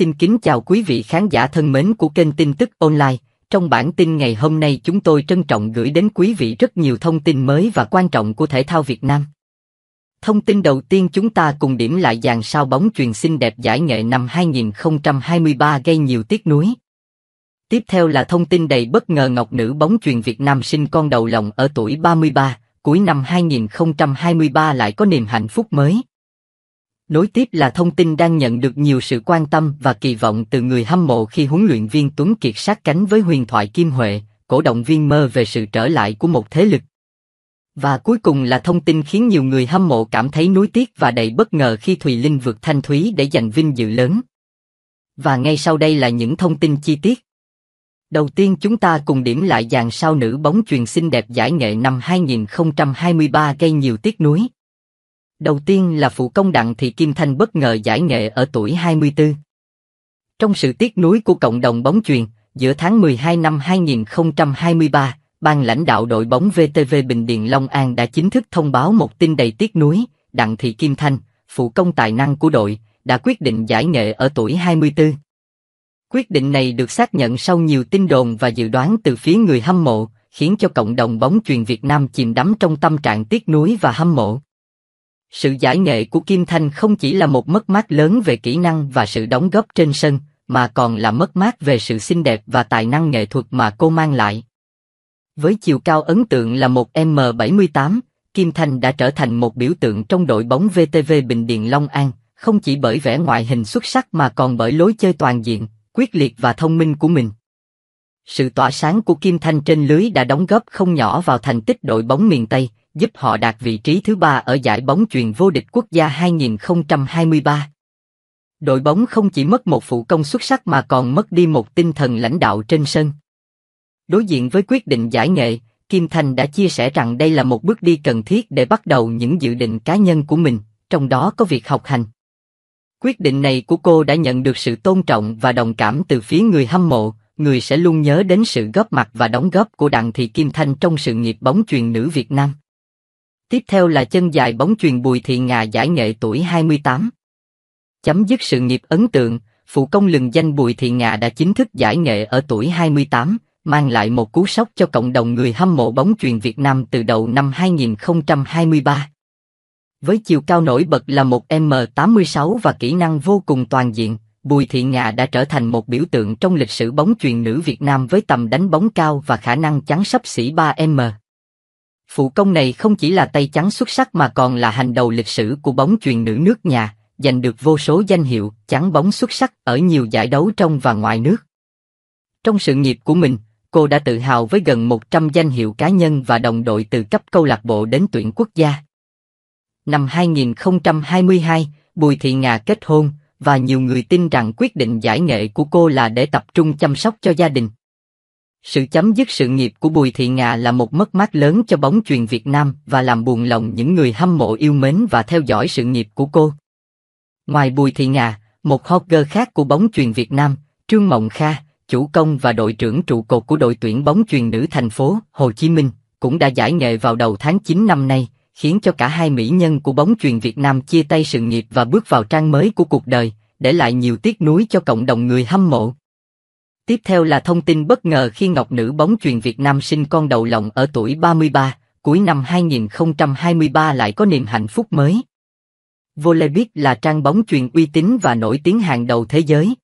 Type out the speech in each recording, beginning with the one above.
xin kính chào quý vị khán giả thân mến của kênh tin tức online. Trong bản tin ngày hôm nay chúng tôi trân trọng gửi đến quý vị rất nhiều thông tin mới và quan trọng của thể thao Việt Nam. Thông tin đầu tiên chúng ta cùng điểm lại dàn sao bóng truyền xinh đẹp giải nghệ năm 2023 gây nhiều tiếc nuối. Tiếp theo là thông tin đầy bất ngờ Ngọc nữ bóng truyền Việt Nam sinh con đầu lòng ở tuổi 33, cuối năm 2023 lại có niềm hạnh phúc mới. Nối tiếp là thông tin đang nhận được nhiều sự quan tâm và kỳ vọng từ người hâm mộ khi huấn luyện viên Tuấn Kiệt sát cánh với huyền thoại Kim Huệ, cổ động viên mơ về sự trở lại của một thế lực. Và cuối cùng là thông tin khiến nhiều người hâm mộ cảm thấy nuối tiếc và đầy bất ngờ khi Thùy Linh vượt Thanh Thúy để giành vinh dự lớn. Và ngay sau đây là những thông tin chi tiết. Đầu tiên chúng ta cùng điểm lại dàn sao nữ bóng truyền xinh đẹp giải nghệ năm 2023 gây nhiều tiếc nuối. Đầu tiên là phụ công đặng thị Kim Thanh bất ngờ giải nghệ ở tuổi 24. Trong sự tiếc nuối của cộng đồng bóng truyền giữa tháng 12 năm 2023, ban lãnh đạo đội bóng VTV Bình Điền Long An đã chính thức thông báo một tin đầy tiếc nuối, Đặng Thị Kim Thanh, phụ công tài năng của đội, đã quyết định giải nghệ ở tuổi 24. Quyết định này được xác nhận sau nhiều tin đồn và dự đoán từ phía người hâm mộ, khiến cho cộng đồng bóng truyền Việt Nam chìm đắm trong tâm trạng tiếc nuối và hâm mộ. Sự giải nghệ của Kim Thanh không chỉ là một mất mát lớn về kỹ năng và sự đóng góp trên sân, mà còn là mất mát về sự xinh đẹp và tài năng nghệ thuật mà cô mang lại. Với chiều cao ấn tượng là một M78, Kim Thanh đã trở thành một biểu tượng trong đội bóng VTV Bình Điền Long An, không chỉ bởi vẻ ngoại hình xuất sắc mà còn bởi lối chơi toàn diện, quyết liệt và thông minh của mình. Sự tỏa sáng của Kim Thanh trên lưới đã đóng góp không nhỏ vào thành tích đội bóng miền Tây, giúp họ đạt vị trí thứ ba ở giải bóng truyền vô địch quốc gia 2023. Đội bóng không chỉ mất một phụ công xuất sắc mà còn mất đi một tinh thần lãnh đạo trên sân. Đối diện với quyết định giải nghệ, Kim Thành đã chia sẻ rằng đây là một bước đi cần thiết để bắt đầu những dự định cá nhân của mình, trong đó có việc học hành. Quyết định này của cô đã nhận được sự tôn trọng và đồng cảm từ phía người hâm mộ, người sẽ luôn nhớ đến sự góp mặt và đóng góp của Đặng Thị Kim Thanh trong sự nghiệp bóng truyền nữ Việt Nam. Tiếp theo là chân dài bóng truyền Bùi Thị Ngà giải nghệ tuổi 28. Chấm dứt sự nghiệp ấn tượng, phụ công lừng danh Bùi Thị Ngà đã chính thức giải nghệ ở tuổi 28, mang lại một cú sốc cho cộng đồng người hâm mộ bóng truyền Việt Nam từ đầu năm 2023. Với chiều cao nổi bật là một M86 và kỹ năng vô cùng toàn diện, Bùi Thị Ngà đã trở thành một biểu tượng trong lịch sử bóng truyền nữ Việt Nam với tầm đánh bóng cao và khả năng chắn sấp xỉ 3M. Phụ công này không chỉ là tay trắng xuất sắc mà còn là hành đầu lịch sử của bóng truyền nữ nước nhà, giành được vô số danh hiệu trắng bóng xuất sắc ở nhiều giải đấu trong và ngoài nước. Trong sự nghiệp của mình, cô đã tự hào với gần 100 danh hiệu cá nhân và đồng đội từ cấp câu lạc bộ đến tuyển quốc gia. Năm 2022, Bùi Thị Ngà kết hôn, và nhiều người tin rằng quyết định giải nghệ của cô là để tập trung chăm sóc cho gia đình. Sự chấm dứt sự nghiệp của Bùi Thị Ngà là một mất mát lớn cho bóng truyền Việt Nam và làm buồn lòng những người hâm mộ yêu mến và theo dõi sự nghiệp của cô. Ngoài Bùi Thị Ngà, một hot girl khác của bóng truyền Việt Nam, Trương Mộng Kha, chủ công và đội trưởng trụ cột của đội tuyển bóng truyền nữ thành phố Hồ Chí Minh, cũng đã giải nghệ vào đầu tháng 9 năm nay, khiến cho cả hai mỹ nhân của bóng truyền Việt Nam chia tay sự nghiệp và bước vào trang mới của cuộc đời, để lại nhiều tiếc nuối cho cộng đồng người hâm mộ. Tiếp theo là thông tin bất ngờ khi Ngọc Nữ bóng truyền Việt Nam sinh con đầu lòng ở tuổi 33, cuối năm 2023 lại có niềm hạnh phúc mới. Volebit là trang bóng truyền uy tín và nổi tiếng hàng đầu thế giới.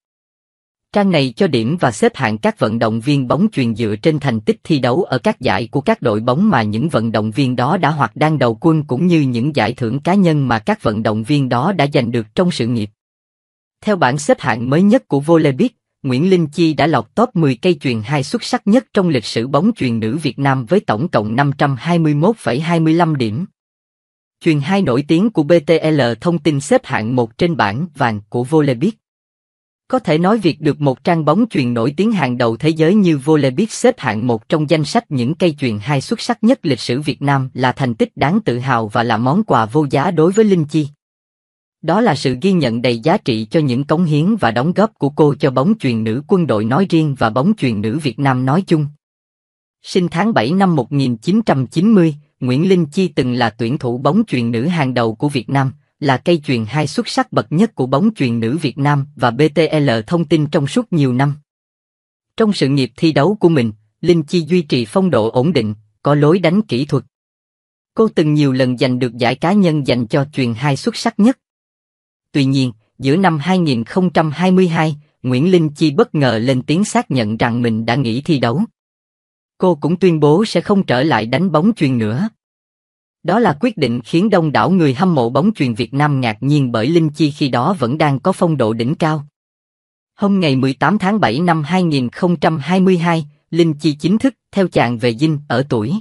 Trang này cho điểm và xếp hạng các vận động viên bóng truyền dựa trên thành tích thi đấu ở các giải của các đội bóng mà những vận động viên đó đã hoặc đang đầu quân cũng như những giải thưởng cá nhân mà các vận động viên đó đã giành được trong sự nghiệp. Theo bảng xếp hạng mới nhất của Volebit, Nguyễn Linh Chi đã lọt top 10 cây truyền hai xuất sắc nhất trong lịch sử bóng truyền nữ Việt Nam với tổng cộng 521,25 điểm. Truyền hai nổi tiếng của BTL thông tin xếp hạng một trên bảng vàng của Volleyball. Có thể nói việc được một trang bóng truyền nổi tiếng hàng đầu thế giới như Volleyball xếp hạng một trong danh sách những cây truyền hai xuất sắc nhất lịch sử Việt Nam là thành tích đáng tự hào và là món quà vô giá đối với Linh Chi. Đó là sự ghi nhận đầy giá trị cho những cống hiến và đóng góp của cô cho bóng truyền nữ quân đội nói riêng và bóng truyền nữ Việt Nam nói chung. Sinh tháng 7 năm 1990, Nguyễn Linh Chi từng là tuyển thủ bóng truyền nữ hàng đầu của Việt Nam, là cây truyền hai xuất sắc bậc nhất của bóng truyền nữ Việt Nam và BTL thông tin trong suốt nhiều năm. Trong sự nghiệp thi đấu của mình, Linh Chi duy trì phong độ ổn định, có lối đánh kỹ thuật. Cô từng nhiều lần giành được giải cá nhân dành cho truyền hai xuất sắc nhất. Tuy nhiên, giữa năm 2022, Nguyễn Linh Chi bất ngờ lên tiếng xác nhận rằng mình đã nghỉ thi đấu. Cô cũng tuyên bố sẽ không trở lại đánh bóng chuyền nữa. Đó là quyết định khiến đông đảo người hâm mộ bóng chuyền Việt Nam ngạc nhiên bởi Linh Chi khi đó vẫn đang có phong độ đỉnh cao. Hôm ngày 18 tháng 7 năm 2022, Linh Chi chính thức theo chàng về dinh ở tuổi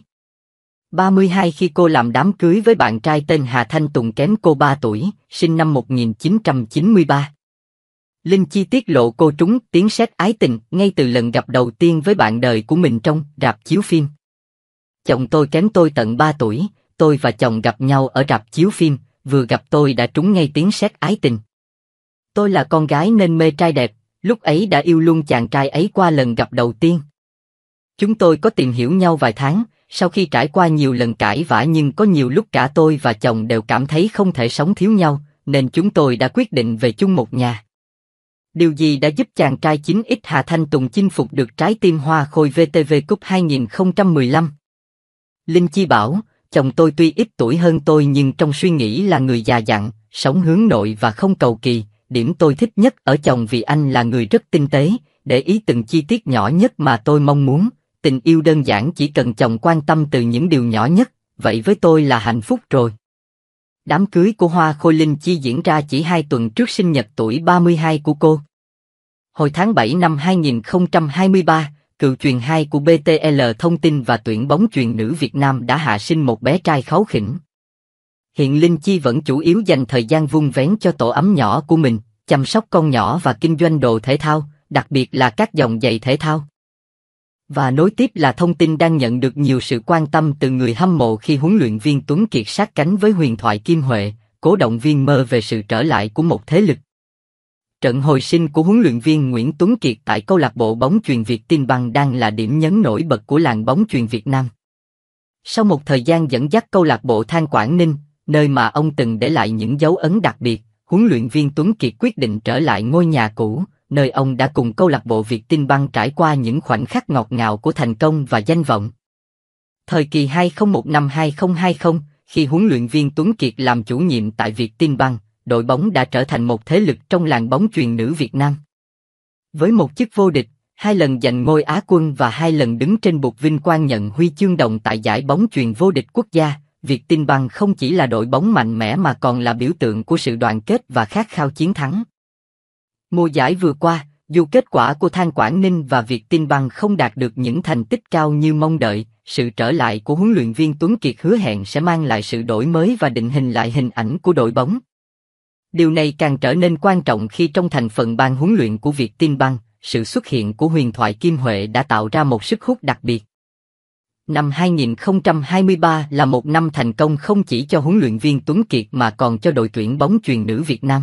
32 khi cô làm đám cưới với bạn trai tên Hà Thanh Tùng kém cô 3 tuổi, sinh năm 1993. Linh Chi tiết lộ cô trúng tiếng sét ái tình ngay từ lần gặp đầu tiên với bạn đời của mình trong rạp chiếu phim. Chồng tôi kém tôi tận 3 tuổi, tôi và chồng gặp nhau ở rạp chiếu phim, vừa gặp tôi đã trúng ngay tiếng sét ái tình. Tôi là con gái nên mê trai đẹp, lúc ấy đã yêu luôn chàng trai ấy qua lần gặp đầu tiên. Chúng tôi có tìm hiểu nhau vài tháng, sau khi trải qua nhiều lần cãi vã nhưng có nhiều lúc cả tôi và chồng đều cảm thấy không thể sống thiếu nhau, nên chúng tôi đã quyết định về chung một nhà. Điều gì đã giúp chàng trai chính x Hà Thanh Tùng chinh phục được trái tim hoa khôi VTV Cup 2015? Linh Chi bảo, chồng tôi tuy ít tuổi hơn tôi nhưng trong suy nghĩ là người già dặn, sống hướng nội và không cầu kỳ, điểm tôi thích nhất ở chồng vì anh là người rất tinh tế, để ý từng chi tiết nhỏ nhất mà tôi mong muốn, tình yêu đơn giản chỉ cần chồng quan tâm từ những điều nhỏ nhất, vậy với tôi là hạnh phúc rồi. Đám cưới của Hoa Khôi Linh Chi diễn ra chỉ hai tuần trước sinh nhật tuổi 32 của cô. Hồi tháng 7 năm 2023, cựu truyền hai của BTL thông tin và tuyển bóng truyền nữ Việt Nam đã hạ sinh một bé trai kháu khỉnh. Hiện Linh Chi vẫn chủ yếu dành thời gian vung vén cho tổ ấm nhỏ của mình, chăm sóc con nhỏ và kinh doanh đồ thể thao, đặc biệt là các dòng giày thể thao. Và nối tiếp là thông tin đang nhận được nhiều sự quan tâm từ người hâm mộ khi huấn luyện viên Tuấn Kiệt sát cánh với huyền thoại Kim Huệ, cố động viên mơ về sự trở lại của một thế lực. Trận hồi sinh của huấn luyện viên Nguyễn Tuấn Kiệt tại câu lạc bộ bóng truyền Việt Tin Băng đang là điểm nhấn nổi bật của làng bóng truyền Việt Nam. Sau một thời gian dẫn dắt câu lạc bộ Than Quảng Ninh, nơi mà ông từng để lại những dấu ấn đặc biệt, huấn luyện viên Tuấn Kiệt quyết định trở lại ngôi nhà cũ, nơi ông đã cùng câu lạc bộ Việt Tinh Băng trải qua những khoảnh khắc ngọt ngào của thành công và danh vọng. Thời kỳ 2001 2020, khi huấn luyện viên Tuấn Kiệt làm chủ nhiệm tại Việt Tinh Băng, đội bóng đã trở thành một thế lực trong làng bóng truyền nữ Việt Nam. Với một chức vô địch, hai lần giành ngôi Á quân và hai lần đứng trên bục vinh quang nhận huy chương đồng tại giải bóng truyền vô địch quốc gia, Việt Tinh Băng không chỉ là đội bóng mạnh mẽ mà còn là biểu tượng của sự đoàn kết và khát khao chiến thắng. Mùa giải vừa qua, dù kết quả của Than Quảng Ninh và Việt Tin Bằng không đạt được những thành tích cao như mong đợi, sự trở lại của huấn luyện viên Tuấn Kiệt hứa hẹn sẽ mang lại sự đổi mới và định hình lại hình ảnh của đội bóng. Điều này càng trở nên quan trọng khi trong thành phần ban huấn luyện của Việt Tin Bằng, sự xuất hiện của huyền thoại Kim Huệ đã tạo ra một sức hút đặc biệt. Năm 2023 là một năm thành công không chỉ cho huấn luyện viên Tuấn Kiệt mà còn cho đội tuyển bóng truyền nữ Việt Nam.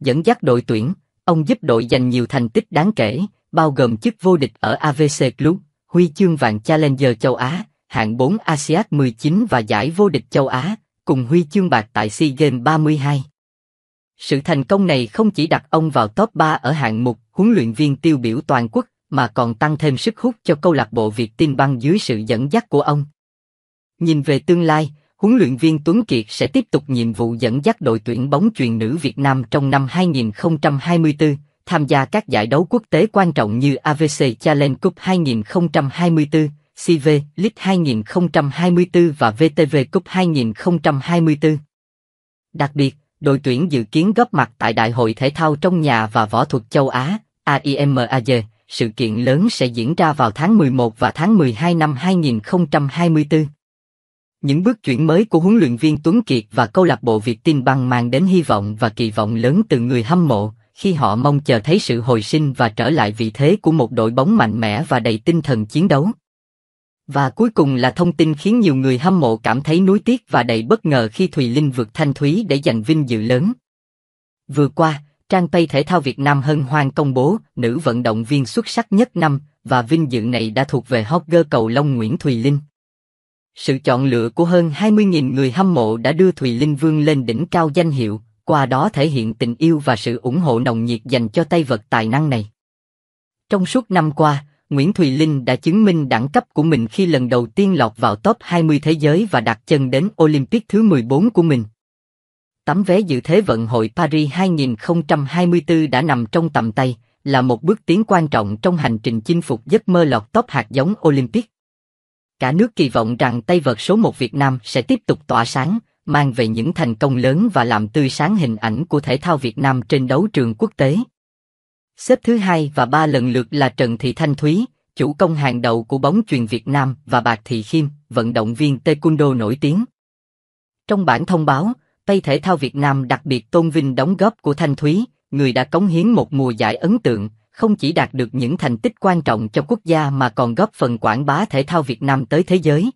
Dẫn dắt đội tuyển, ông giúp đội giành nhiều thành tích đáng kể, bao gồm chức vô địch ở AVC Club, huy chương vàng Challenger châu Á, hạng 4 ASEAN 19 và giải vô địch châu Á, cùng huy chương bạc tại SEA Games 32. Sự thành công này không chỉ đặt ông vào top 3 ở hạng mục huấn luyện viên tiêu biểu toàn quốc, mà còn tăng thêm sức hút cho câu lạc bộ Việt Tin Băng dưới sự dẫn dắt của ông. Nhìn về tương lai, huấn luyện viên Tuấn Kiệt sẽ tiếp tục nhiệm vụ dẫn dắt đội tuyển bóng truyền nữ Việt Nam trong năm 2024, tham gia các giải đấu quốc tế quan trọng như AVC Challenge Cup 2024, CV League 2024 và VTV Cup 2024. Đặc biệt, đội tuyển dự kiến góp mặt tại Đại hội Thể thao trong nhà và võ thuật châu Á, AIMAJ, sự kiện lớn sẽ diễn ra vào tháng 11 và tháng 12 năm 2024. Những bước chuyển mới của huấn luyện viên Tuấn Kiệt và câu lạc bộ Việt Tin Băng mang đến hy vọng và kỳ vọng lớn từ người hâm mộ, khi họ mong chờ thấy sự hồi sinh và trở lại vị thế của một đội bóng mạnh mẽ và đầy tinh thần chiến đấu. Và cuối cùng là thông tin khiến nhiều người hâm mộ cảm thấy nuối tiếc và đầy bất ngờ khi Thùy Linh vượt Thanh Thúy để giành vinh dự lớn. Vừa qua, trang Tây Thể thao Việt Nam hân hoan công bố nữ vận động viên xuất sắc nhất năm và vinh dự này đã thuộc về hot girl cầu Long Nguyễn Thùy Linh. Sự chọn lựa của hơn 20.000 người hâm mộ đã đưa Thùy Linh Vương lên đỉnh cao danh hiệu, qua đó thể hiện tình yêu và sự ủng hộ nồng nhiệt dành cho tay vật tài năng này. Trong suốt năm qua, Nguyễn Thùy Linh đã chứng minh đẳng cấp của mình khi lần đầu tiên lọt vào top 20 thế giới và đặt chân đến Olympic thứ 14 của mình. Tấm vé dự Thế vận hội Paris 2024 đã nằm trong tầm tay, là một bước tiến quan trọng trong hành trình chinh phục giấc mơ lọt top hạt giống Olympic cả nước kỳ vọng rằng tay vợt số một Việt Nam sẽ tiếp tục tỏa sáng, mang về những thành công lớn và làm tươi sáng hình ảnh của thể thao Việt Nam trên đấu trường quốc tế. Xếp thứ hai và ba lần lượt là Trần Thị Thanh Thúy, chủ công hàng đầu của bóng truyền Việt Nam và Bạc Thị Khiêm, vận động viên taekwondo nổi tiếng. Trong bản thông báo, Tây thể thao Việt Nam đặc biệt tôn vinh đóng góp của Thanh Thúy, người đã cống hiến một mùa giải ấn tượng, không chỉ đạt được những thành tích quan trọng cho quốc gia mà còn góp phần quảng bá thể thao Việt Nam tới thế giới.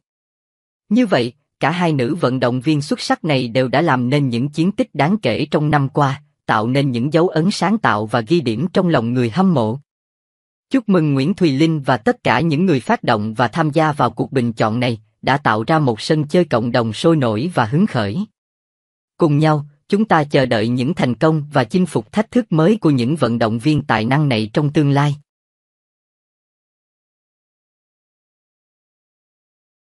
Như vậy, cả hai nữ vận động viên xuất sắc này đều đã làm nên những chiến tích đáng kể trong năm qua, tạo nên những dấu ấn sáng tạo và ghi điểm trong lòng người hâm mộ. Chúc mừng Nguyễn Thùy Linh và tất cả những người phát động và tham gia vào cuộc bình chọn này đã tạo ra một sân chơi cộng đồng sôi nổi và hứng khởi. Cùng nhau, Chúng ta chờ đợi những thành công và chinh phục thách thức mới của những vận động viên tài năng này trong tương lai.